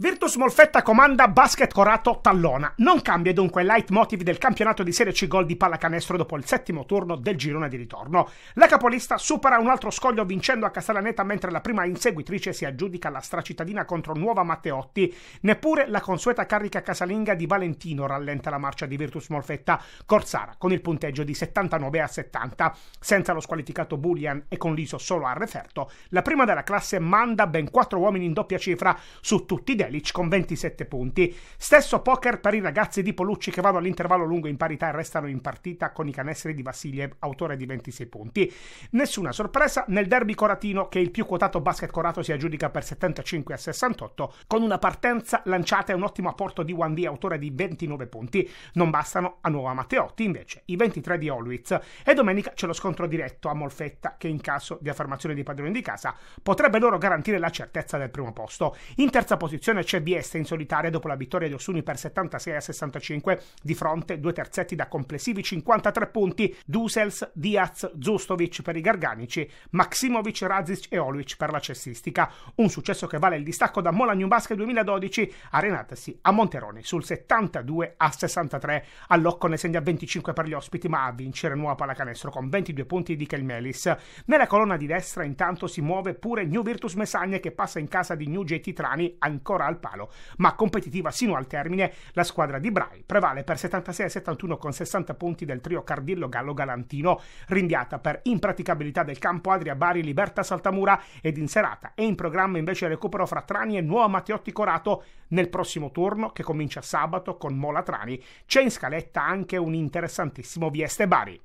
Virtus Molfetta comanda basket corato tallona. Non cambia dunque il leitmotiv del campionato di Serie C gol di pallacanestro dopo il settimo turno del girone di ritorno. La capolista supera un altro scoglio vincendo a Castellaneta mentre la prima inseguitrice si aggiudica la stracittadina contro Nuova Matteotti. Neppure la consueta carica casalinga di Valentino rallenta la marcia di Virtus Molfetta. Corsara con il punteggio di 79 a 70. Senza lo squalificato Bullian e con l'ISO solo a referto, la prima della classe manda ben quattro uomini in doppia cifra su tutti i denti Jelic con 27 punti. Stesso poker per i ragazzi di Polucci che vanno all'intervallo lungo in parità e restano in partita con i canestri di Vassiliev, autore di 26 punti. Nessuna sorpresa nel derby coratino che il più quotato basket corato si aggiudica per 75 a 68 con una partenza lanciata e un ottimo apporto di 1D, autore di 29 punti. Non bastano a Nuova Matteotti invece i 23 di Olwitz e domenica c'è lo scontro diretto a Molfetta che in caso di affermazione di padroni di casa potrebbe loro garantire la certezza del primo posto. In terza posizione Federazione c'è Biesta in solitaria dopo la vittoria di Osuni per 76 a 65 di fronte due terzetti da complessivi 53 punti Dusels, Diaz, Zustovic per i garganici, Maksimovic, Razic e Olic per la cestistica Un successo che vale il distacco da Mola New Basket 2012 arenatasi a Monteroni sul 72 a 63. Allocco ne segna 25 per gli ospiti ma a vincere nuova pallacanestro con 22 punti di Kelmelis. Nella colonna di destra intanto si muove pure New Virtus Messagna che passa in casa di New JT Trani ancora al palo, ma competitiva sino al termine, la squadra di Brai prevale per 76-71 con 60 punti del trio Cardillo Gallo Galantino, rinviata per impraticabilità del campo Adria Bari Libertà Saltamura ed in serata è in programma invece il recupero fra Trani e Nuova Matteotti Corato nel prossimo turno che comincia sabato con Mola Trani. C'è in scaletta anche un interessantissimo Vieste Bari.